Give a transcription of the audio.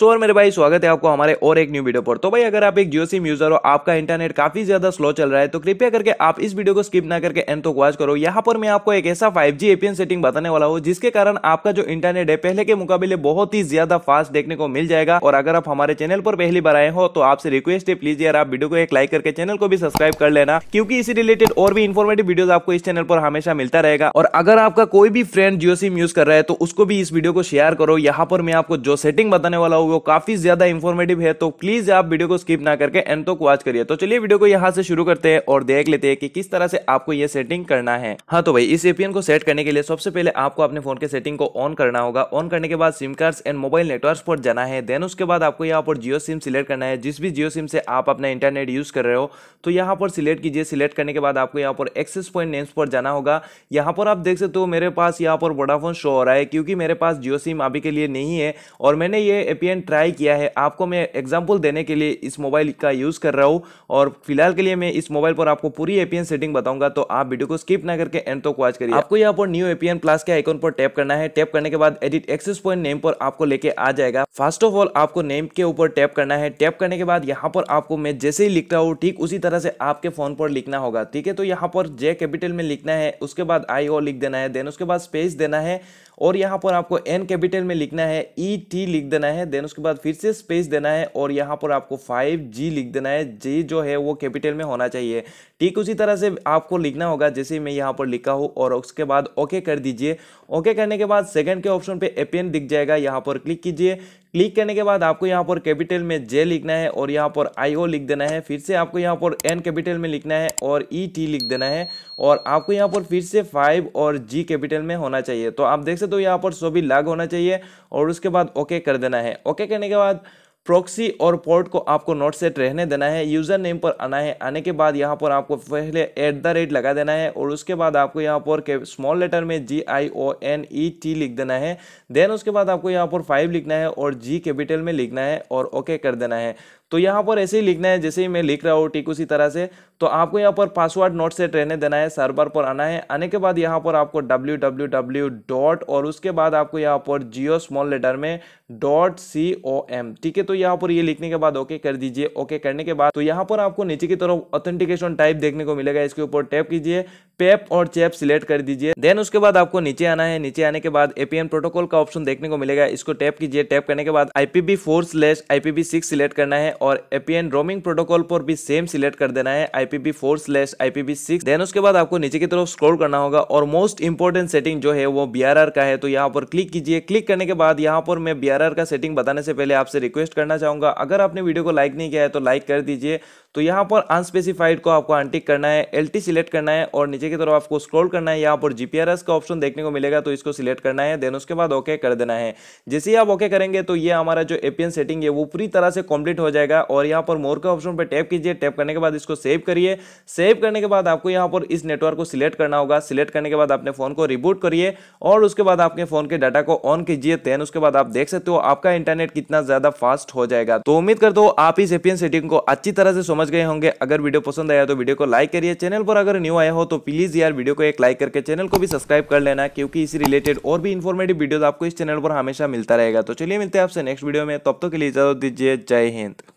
सो और मेरे भाई स्वागत है आपको हमारे और एक न्यू वीडियो पर तो भाई अगर आप एक जियो सिम यूजर हो आपका इंटरनेट काफी ज्यादा स्लो चल रहा है तो कृपया करके आप इस वीडियो को स्किप ना करके एंड तक वॉच करो यहाँ पर मैं आपको एक ऐसा 5G एपीएन सेटिंग बताने वाला हूँ जिसके कारण आपका जो इंटरनेट है पहले के मुकाबले बहुत ही ज्यादा फास्ट देखने को मिल जाएगा और अगर आप हमारे चैनल पर पहली बार आए हो तो आपसे रिक्वेस्ट है प्लीज यार आप वीडियो को एक लाइक करके चैनल को भी सब्सक्राइब कर लेना क्योंकि इसी रिलेटेड और भी इन्फॉर्मेटिव वीडियो आपको इस चैनल पर हमेशा मिलता रहेगा और अगर आपका कोई भी फ्रेंड जियो सिम यूज कर रहा है तो उसको भी इस वीडियो को शेयर करो यहाँ पर मैं आपको जो सेटिंग बताने वाला हूँ वो काफी ज्यादा इंफॉर्मेटिव है तो प्लीज आप वीडियो को स्किप ना करके एंड तक वॉच करिए तो चलिए वीडियो को यहाँ से शुरू करते हैं और देख लेते हैं कि किस तरह से आपको ये सेटिंग करना है हाँ तो भाई इस एपीएन को सेट करने के लिए सबसे पहले आपको अपने फोन के सेटिंग को ऑन करना होगा ऑन करने के बाद SIM card and mobile network पर जाना है देन उसके बाद आपको यहाँ पर जियो सिम सिलेक्ट करना है जिस भी जियो सिम से आप अपना इंटरनेट यूज कर रहे हो तो यहाँ पर सिलेक्ट कीजिए सिलेक्ट करने के बाद आपको यहाँ पर एक्सेस पॉइंट नेम्स पर जाना होगा यहाँ पर आप देख सकते हो मेरे पास यहाँ पर वोडाफोन शो हो रहा है क्योंकि मेरे पास जियो सिम अभी के लिए नहीं है और मैंने ये एपीएन मैंने ट्राई किया है आपको मैं एग्जाम्पल देने के लिए इस मोबाइल का यूज़ कर रहा हूँ और फिलहाल के लिए मैं इस मोबाइल पर आपको पूरी एपीएन सेटिंग बताऊंगा तो आप वीडियो को स्किप ना करके एंड तो वॉच करिए आपको यहाँ पर न्यू एपीएन प्लस के आइकन पर टैप करना है टैप करने के बाद एडिट एक्सेस पॉइंट नेम पर आपको लेके आ जाएगा फर्स्ट ऑफ ऑल आपको नेम के ऊपर टैप करना है टैप करने के बाद यहाँ पर आपको मैं जैसे ही लिखता हूँ ठीक उसी तरह से आपके फोन पर लिखना होगा ठीक है तो यहाँ पर जे कैपिटल में लिखना है उसके बाद आई ओ लिख देना है देन उसके बाद स्पेस देना है और यहाँ पर आपको एन कैपिटल में लिखना है ई e टी लिख देना है देन उसके बाद फिर से स्पेस देना है और यहाँ पर आपको फाइव जी लिख देना है जी जो है वो कैपिटल में होना चाहिए ठीक उसी तरह से आपको लिखना होगा जैसे मैं यहाँ पर लिखा हूँ और उसके बाद ओके कर दीजिए ओके करने के बाद सेकेंड के ऑप्शन पर एपीएन दिख जाएगा यहाँ पर क्लिक कीजिए क्लिक करने के बाद आपको यहाँ पर कैपिटल में जे लिखना है और यहाँ पर आई ओ लिख देना है फिर से आपको यहाँ पर एन कैपिटल में लिखना है और ई e टी लिख देना है और आपको यहाँ पर फिर से फाइव और जी कैपिटल में होना चाहिए तो आप देख सकते हो यहाँ पर सो भी लाग होना चाहिए और उसके बाद ओके कर देना है ओके करने के बाद प्रॉक्सी और पोर्ट को आपको नोट सेट रहने देना है यूज़र नेम पर आना है आने के बाद यहाँ पर आपको पहले एट द रेट लगा देना है और उसके बाद आपको यहाँ पर स्मॉल लेटर में जी आई ओ एन ई टी लिख देना है देन उसके बाद आपको यहाँ पर फाइव लिखना है और जी कैपिटल में लिखना है और ओके okay कर देना है तो यहाँ पर ऐसे ही लिखना है जैसे ही मैं लिख रहा हूँ ठीक उसी तरह से तो आपको यहाँ पर पासवर्ड नोट सेट रहने देना है सर्वर पर आना है आने के बाद यहाँ पर आपको डब्ल्यू डब्ल्यू डब्ल्यू डॉट और उसके बाद आपको यहाँ पर जियो स्मॉल लेटर में डॉट सी ओ एम ठीक है तो तो यहाँ पर ये लिखने के बाद ओके कर दीजिए ओके करने के बाद तो यहाँ पर आपको नीचे की तरफ ऑथेंटिकेशन टाइप देखने को मिलेगा इसके ऊपर टैप कीजिए पेप और चेप सिलेक्ट कर दीजिए देन उसके बाद आपको नीचे आना है नीचे आने के बाद एपीएन प्रोटोकॉल का ऑप्शन देखने को मिलेगा इसको टैप कीजिए टैप करने के बाद IPv four slash IPv six select करना है और एपीएन रोमिंग प्रोटोकॉल पर भी सेम सिलेक्ट कर देना है IPv four slash IPv six then उसके बाद आपको नीचे की तरफ स्क्रोल करना होगा और मोस्ट इंपॉर्टेंट सेटिंग जो है वो बी का है तो यहाँ पर क्लिक कीजिए क्लिक करने के बाद यहाँ पर मैं बी का सेटिंग बताने से पहले आपसे रिक्वेस्ट करना चाहूंगा अगर आपने वीडियो को लाइक नहीं किया है तो लाइक कर दीजिए तो यहाँ पर अनस्पेसिफाइड को आपको अनटिक करना है एल सिलेक्ट करना है और नीचे की तरफ आपको स्क्रॉल करना है यहाँ पर जी का ऑप्शन देखने को मिलेगा तो इसको सिलेक्ट करना है देन उसके बाद ओके कर देना है जैसे ही आप ओके करेंगे तो ये हमारा जो एपीएन सेटिंग है वो पूरी तरह से कंप्लीट हो जाएगा और यहाँ पर मोर का ऑप्शन पर टैप कीजिए टैप करने के बाद इसको सेव करिए सेव करने के बाद आपको यहाँ पर इस नेटवर्क को सिलेक्ट करना होगा सिलेक्ट करने के बाद अपने फोन को रिबूट करिए और उसके बाद आपके फोन के डाटा को ऑन कीजिए देन उसके बाद आप देख सकते हो आपका इंटरनेट कितना ज्यादा फास्ट हो जाएगा तो उम्मीद करता हूँ आप इस एपीएन सेटिंग को अच्छी तरह से समझ गए होंगे अगर वीडियो पसंद आया तो वीडियो को लाइक करिए चैनल पर अगर न्यू आया हो तो प्लीज प्लीज़ यार वीडियो को एक लाइक करके चैनल को भी सब्सक्राइब कर लेना क्योंकि इसी रिलेटेड और भी इन्फॉर्मेटिव वीडियोज आपको इस चैनल पर हमेशा मिलता रहेगा तो चलिए मिलते हैं आपसे नेक्स्ट वीडियो में तब तक के लिए इजाजत दीजिए जय हिंद